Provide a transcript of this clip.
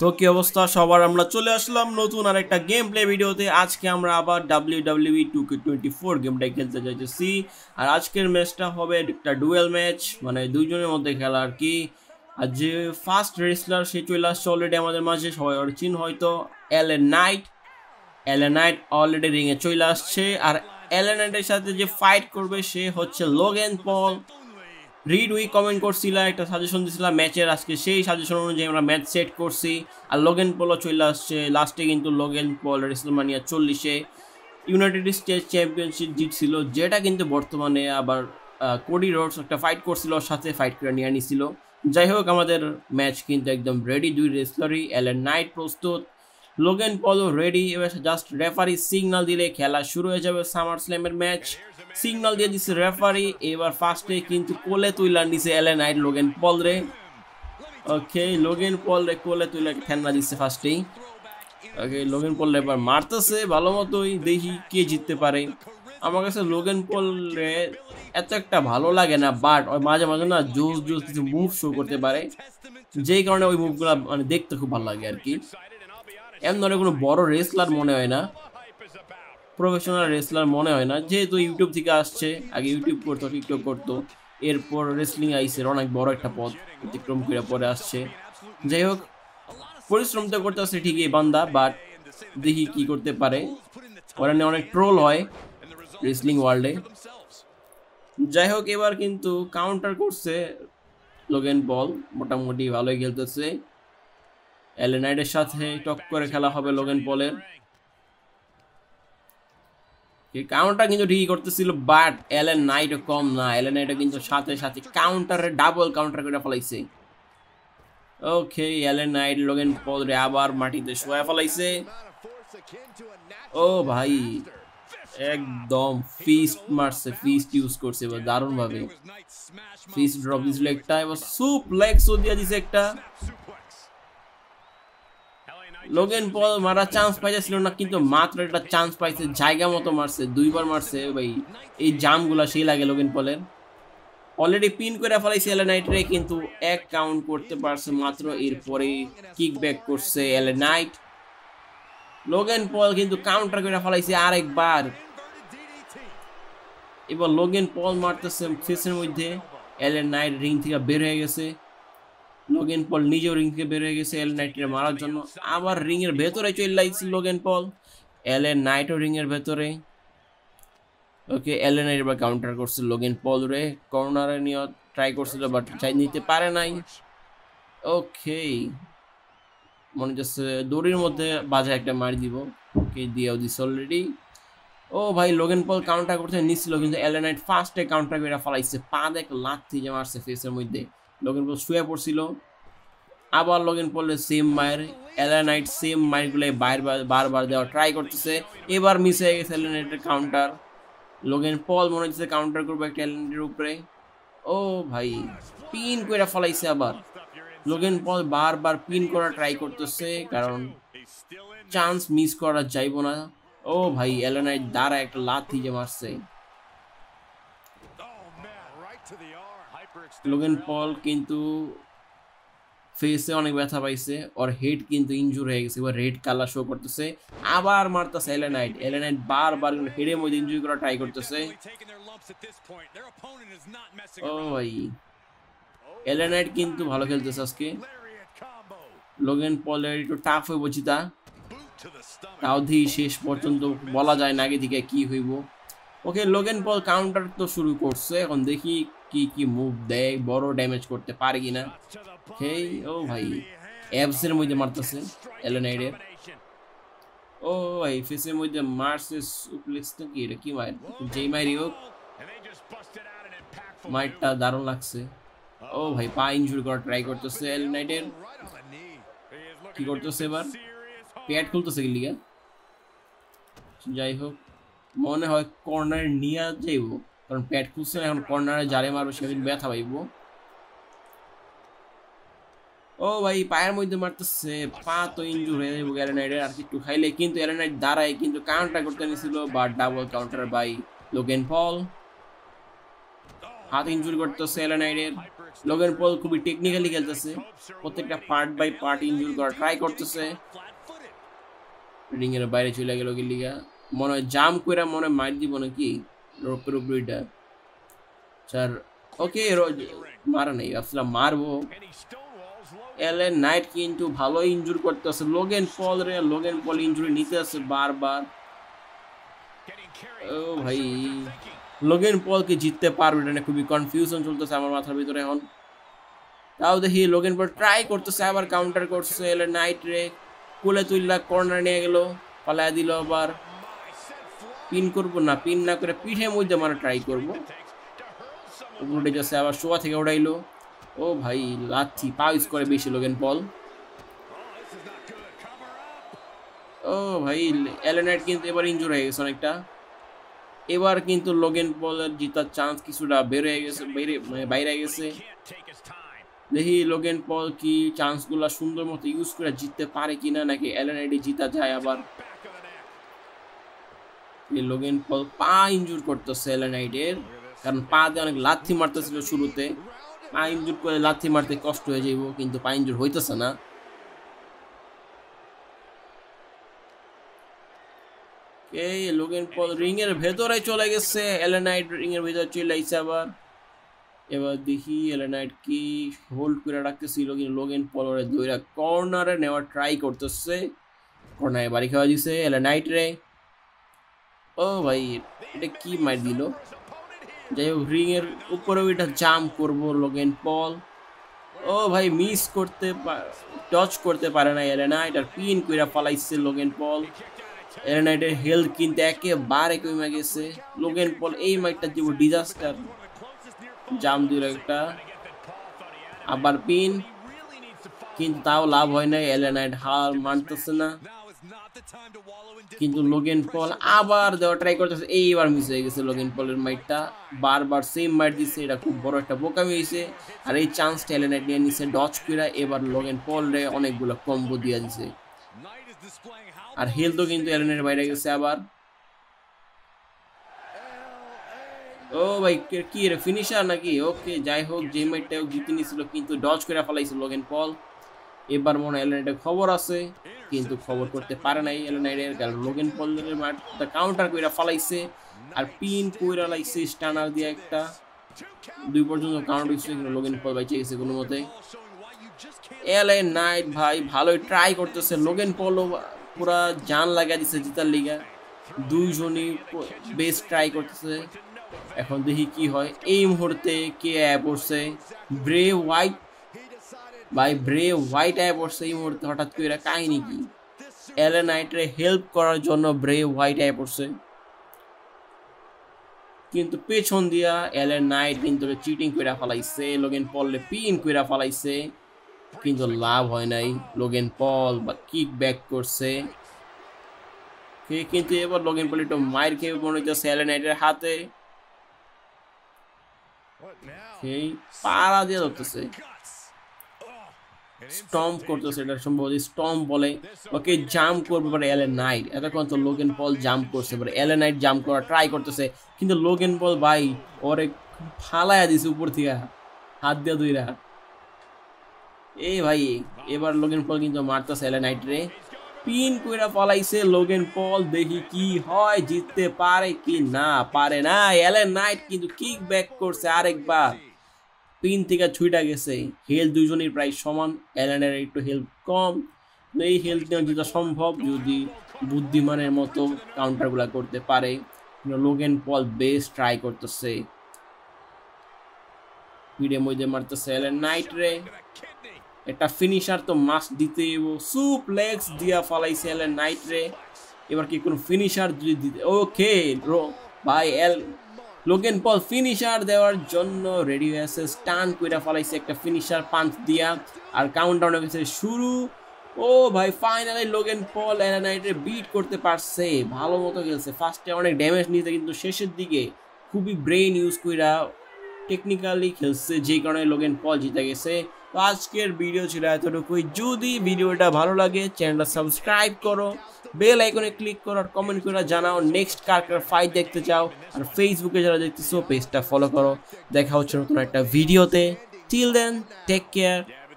তো কি অবস্থা সবার আমরা চলে আসলাম নতুন আর একটা গেম প্লে ভিডিওতে আজকে আমরা আবার W W two K twenty four গেমটাই খেলতে চাইছি আর আজকের ম্যাচটা হবে একটা ডুয়েল ম্যাচ মানে দুইজনের মধ্যে খেলা আর কি আর যে ফার্স্ট রেসলার সে চলে আসছে অলরেডি আমাদের মাঝে সবাই ওর চিন হয়তো L A Knight L A Knight already রিংয়ে চলে আসছে আর এল এ নাইটের সাথে যে ফাইট করবে সে হচ্ছে লোগেন পল রিড উই কমেন্ট করছিলা একটা সাজেশন দিছিলা ম্যাচের আজকে সেই সাজেশন অনুযায়ী আমরা ম্যাচ সেট করছি আর লগেন পোলও চলে আসছে লাস্টে কিন্তু লগেন পল রেসলমানিয়া চল্লিশে ইউনাইটেড স্টেট চ্যাম্পিয়নশিপ জিতছিল যেটা কিন্তু বর্তমানে আবার কোডি রোডস একটা ফাইট করছিল সাথে ফাইট করে নিয়ে নিছিল যাই হোক আমাদের ম্যাচ কিন্তু একদম রেডি দুই রেসলারই অ্যালেন নাইট প্রস্তুত লোগেন পলও রেডি এবার জাস্ট রেফারি সিগনাল দিলে খেলা শুরু হয়ে যাবে সামার স্ল্যামের ম্যাচ সিগনাল দিয়ে দিচ্ছে রেফারি এবার ফার্স্টে কিন্তু কোলে তুইলার নিছে এলেন নাইট লোগেন পল রে ওকে লোগেন পল রে কোলে তুইলা খেলনা দিচ্ছে ফার্স্টেই ওকে লোগেন পল এবার মারতেছে ভালো মতোই দেখি কে জিততে পারে আমার কাছে লোগেন পল রে এত একটা ভালো লাগে না বাট ওই মাঝে মাঝে না জোস জোস কিছু মুভ শো করতে পারে যেই কারণে ওই মুভগুলো মানে দেখতে খুব ভালো লাগে আর কি এমন ধরনের কোনো বড় রেসলার মনে হয় না প্রফেশনাল রেসলার মনে হয় না যেহেতু ইউটিউব থেকে আসছে আগে ইউটিউব করতো টিকটক করতো এরপর রেসলিং আইসের অনেক বড় একটা পথ অতিক্রম করে পরে আসছে যাই হোক পরিশ্রম তো করতে আসছে ঠিকই বান্দা বাট দেখি কি করতে পারে ওরা অনেক ট্রোল হয় রেসলিং ওয়ার্ল্ডে যাই হোক এবার কিন্তু কাউন্টার করছে লোগেন বল মোটামুটি ভালোই খেলতেছে অ্যালেনাইডের সাথে টক করে খেলা হবে লোগেন পলের কাউন্টার কিন্তু ঠিকই করতেছিল বাট এলেন নাইট কম না এলেন নাইট কিন্তু সাথে সাথে কাউন্টারে ডাবল কাউন্টার করে ফেলাইছে ওকে এলেন নাইট লোগেন পদরে আবার মাটিতে শোয়া ফেলাইছে ও ভাই একদম ফিস্ট মারছে ফিস্ট ইউজ করছে এবার ভাবে ফিস্ট ড্রপ দিয়েছিল একটা এবার সুপ লেগ সো দিয়া দিছে একটা লোকেন পল মারার চান্স পাইছিল না কিন্তু মাত্র একটা চান্স পাইছে জায়গা মতো মারছে দুইবার মারছে ভাই এই জামগুলা সেই লাগে লোকেন পলের অলরেডি পিন করে ফেলাইছে এলেনাইটরে কিন্তু এক কাউন্ট করতে পারছে মাত্র এরপরে কিক ব্যাক করছে নাইট লোগেন পল কিন্তু কাউন্টার করে ফেলাইছে আরেকবার এবার লোগেন পল মারতেছে ফেসের মধ্যে নাইট রিং থেকে বের হয়ে গেছে লোগেন পল নিজেও রিং থেকে বেরিয়ে গেছে এল নাইটের মারার জন্য আবার রিংয়ের ভেতরে চলে লাগছে লোগেন পল এল এ নাইটও রিংয়ের ভেতরে ওকে এল এ নাইট এবার কাউন্টার করছে লোগেন পল রে কর্নারে নিয়ে ট্রাই করছিল বাট চাই নিতে পারে নাই ওকে মনে হচ্ছে দড়ির মধ্যে বাজে একটা মার দিব ওকে দিয়েও দিস অলরেডি ও ভাই লোগেন পল কাউন্টার করতে নিচ্ছিল কিন্তু নাইট ফার্স্টে কাউন্টার করে ফেলাইছে পা দেখ লাথি যে মারছে ফেসের মধ্যে লগইন পর শুয়ে পড়ছিল আবার লগইন পড়লে সেম মায়ের অ্যালানাইট সেম মায়েরগুলোই বাইরে বারবার দেওয়া ট্রাই করতেছে এবার মিস হয়ে গেছে এলেনাইটের কাউন্টার লগেন পল মনে হচ্ছে কাউন্টার করবো একটা এলেনাইটের উপরে ও ভাই পিন করে ফলাইছে আবার লোগেন পল বারবার পিন করা ট্রাই করতেছে কারণ চান্স মিস করা যাইব না ও ভাই এলেনাইট দ্বারা একটা লাথি যে মারছে oh, লোগান পল কিন্তু ফেসে অনেক ব্যথা পাইছে ওর হেড কিন্তু ইঞ্জুর হয়ে গেছে এবার রেড কালার শো করতেছে আবার মারতেছে এলেনাইট এলেনাইট বারবার কিন্তু হেডের মধ্যে ইনজুরি করা ট্রাই করতেছে ও এলেনাইট oh কিন্তু ভালো খেলতেছে আজকে লোগেন পলের একটু টাফ হয়ে বলছি তা তাও ধি শেষ পর্যন্ত বলা যায় না আগে দিকে কি হইব ওকে লোগেন পল কাউন্টার তো শুরু করছে এখন দেখি কি কি মুভ দেয় বড় ড্যামেজ করতে পারবে কিনা হেই ও ভাই এবস এর মধ্যে মারতেছে এলনেডার ও ভাই ফিস এর মধ্যে মারসেস উপলিস্ট কি এটা কি ভাই জেই মারিও মাইটা দারুণ লাগছে ও ভাই পাই ইনজুরি গট ট্রাই করতেছে এলনেডার কি করতেছ এবার প্যাড খুলতেছ গলিগা যাই হোক মনে হয় কর্নার এ নিয়ে যাইবো কারণ প্যাট খুলছে না এখন কর্নারে জারে মারবে সেদিন ব্যথা পাইব ও ভাই পায়ের মধ্যে মারতেছে পা তো ইঞ্জুর হয়ে যাবো অ্যারেনাইডের আর একটু খাইলে কিন্তু অ্যারেনাইড দাঁড়ায় কিন্তু কাউন্টার করতে নিয়েছিল বা double counter by Logan Paul হাত ইঞ্জুরি করতেছে অ্যারেনাইডের লোকেন পল খুবই টেকনিক্যালি খেলতেছে প্রত্যেকটা পার্ট বাই পার্ট ইঞ্জুর করা ট্রাই করতেছে রিং এর বাইরে চলে গেল গিলিগা মনে হয় জাম্প করে মনে হয় মার দিব নাকি pero Bruida. স্যার ওকে মারা নেই ভাবছিলাম মারবো এলেন নাইট কিন্তু ভালো ইঞ্জুরি করতেছে লোগেন পল রে লোগেন পল ইঞ্জুরি নিতেছে বারবার ও ভাই লোগেন পলকে জিততে পারবে না খুবই কনফিউশন চলতেছে আমার মাথার ভিতরে এখন তাও দেখি লোগেন পল ট্রাই করতেছে আবার কাউন্টার করছে এলেন নাইট রে কোলে তুইলা কর্নার নিয়ে গেল পালায় দিল আবার পিন করব না পিন না করে পিঠে মধ্যে মানে ট্রাই করবো উপরে যাচ্ছে আবার শোয়া থেকে উড়াইলো ও ভাই লাথি পা ইউজ করে বেশি লোকেন বল ও ভাই অ্যালেনাইট কিন্তু এবার ইঞ্জুর হয়ে গেছে অনেকটা এবার কিন্তু লোগেন পলের জিতার চান্স কিছুটা বেড়ে গেছে বেড়ে মানে বাইরে গেছে দেখি লোগেন পল কি চান্সগুলো সুন্দর মতো ইউজ করে জিততে পারে কিনা নাকি অ্যালেনাইডে জিতা যায় আবার এই লগিন পল পা ইনজুর করতো সেলেনাইটের কারণ পা দিয়ে অনেক লাথি মারতেছিল শুরুতে পা ইনজুর করে লাথি মারতে কষ্ট হয়ে যাইব কিন্তু পা ইনজুর হইতেছে না এই লোগিন পল রিং এর ভেতরে চলে গেছে এলেনাইট রিং এর ভেতরে চলে আইছে আবার এবার দেখি এলেনাইট কি হোল্ড করে রাখতেছিল কিন্তু লোগেন পল ওরে দুইটা কর্নারে নেওয়ার ট্রাই করতেছে কর্নারে বাড়ি খাওয়া দিছে এলেনাইট রে ও ভাই এটা কি মার দিল যাই হোক রিংয়ের উপরে ওইটা জাম করব লোকেন পল ও ভাই মিস করতে টচ করতে পারে না না এটার পিন কইরা পালাইছে লোকেন পল এরেনা এটার হেলথ কিন্তু একেবারে কমে গেছে লোকেন পল এই মাইকটা দিব ডিজাস্টার জাম দিল একটা আবার পিন কিন্তু তাও লাভ হয় না এলেনাইট হার মানতেছে না কিন্তু লোগেন পল আবার দেওয়া ট্রাই করতেছে এইবার মিস হয়ে গেছে লোগেন পলের মাইটটা বারবার সেম মাইট দিচ্ছে এটা খুব বড় একটা বোকামি হয়েছে আর এই চান্স ট্যালেন্ট নিয়ে নিচ্ছে ডচ কুইরা এবার লোগেন পল রে অনেকগুলো কম্বো দিয়ে দিছে আর তো কিন্তু এলেনের বাইরে গেছে আবার ও ভাই কি রে ফিনিশার নাকি ওকে যাই হোক যে মাইটটাও জিতে নিয়েছিল কিন্তু ডচ করে ফলাইছে লোগেন পল এবার মনে হয় এটা খবর আছে কিন্তু খবর করতে পারে নাই এলোনাইডের কারণ লোকেন পলের মাঠটা কাউন্টার কইরা ফালাইছে আর পিন কইরা লাইছে স্টানার দিয়ে একটা দুই পর্যন্ত কাউন্ট হয়েছে কিন্তু লোকেন পল বাইচে গেছে কোনো মতে এলএ নাইট ভাই ভালোই ট্রাই করতেছে লোকেন পল পুরা জান লাগিয়ে দিছে জিতার লিগা দুইজনই বেস্ট ট্রাই করতেছে এখন দেখি কি হয় এই মুহূর্তে কে অ্যাপ করছে ব্রে হোয়াইট ভাই ব্রে হোয়াইটায় পড়ছে এই মুহূর্তে হঠাৎ করে কাহিনী কি এলে নাইটরে হেল্প করার জন্য ব্রে হোয়াইটায় পড়ছে কিন্তু পেছন দিয়া এলেন নাইট কিন্তু চিটিং কইরা ফেলাইছে লোগেন পললে পিন কইরা ফেলাইছে কিন্তু লাভ হয় নাই লোগেন পল বা কিক ব্যাক করছে কিন্তু এবার লোগেন পল একটু মাইর খেয়ে মনে হইতেছে এলে নাইটের হাতে সেই পাড়া দিয়ে ধরতেছে স্টম্প করতেছে এটা সম্ভবত স্টম্প বলে ওকে জাম্প করবে বাট এলে নাইট এতক্ষণ তো লোকেন পল জাম্প করছে বাট এলে নাইট জাম্প করা ট্রাই করতেছে কিন্তু লোকেন পল ভাই ওরে ফালায়া দিছে উপর থেকে হাত দিয়া দুইরা এ ভাই এবার লোকেন পল কিন্তু মারতেছে এলে নাইট রে পিন কইরা পালাইছে লোগেন পল দেখি কি হয় জিততে পারে কি না পারে না এলে নাইট কিন্তু কিক ব্যাক করছে আরেকবার পিন থেকে ছুইটা গেছে হেলথ দুজনের প্রায় সমান অ্যালানের একটু হেলথ কম এই হেলথ নেওয়া যেটা সম্ভব যদি বুদ্ধিমানের মতো কাউন্টারগুলো করতে পারে লোগেন পল বেস ট্রাই করতেছে পিড়ে মধ্যে মারতেছে এলেন নাইট রে একটা ফিনিশার তো মাস্ট দিতে এবং লেগস দিয়া ফলাইছে এলেন নাইট রে এবার কি কোনো ফিনিশার যদি দিতে ওকে ভাই এল লোকেন পল ফিনিশার দেওয়ার জন্য রেডি হয়েছে স্টান কইরা ফলাইছে একটা ফিনিশার পাঞ্চ দিয়া আর কাউন্টডাউন হয়েছে শুরু ও ভাই ফাইনালি লোকেন পল অ্যানানাইটে বিট করতে পারছে ভালো মতো খেলছে ফার্স্টে অনেক ড্যামেজ নিয়েছে কিন্তু শেষের দিকে খুবই ব্রেন ইউজ কইরা টেকনিক্যালি খেলছে যে কারণে লোকেন পল জিতে গেছে তো আজকের ভিডিও ছিল এতটুকুই যদি ভিডিওটা ভালো লাগে চ্যানেলটা সাবস্ক্রাইব করো বেল আইকনে ক্লিক করো আর কমেন্ট করে জানাও নেক্সট কার কার ফাইট দেখতে চাও আর ফেসবুকে যারা দেখতেছো পেজটা ফলো করো দেখা হচ্ছে নতুন একটা ভিডিওতে টিল দেন টেক কেয়ার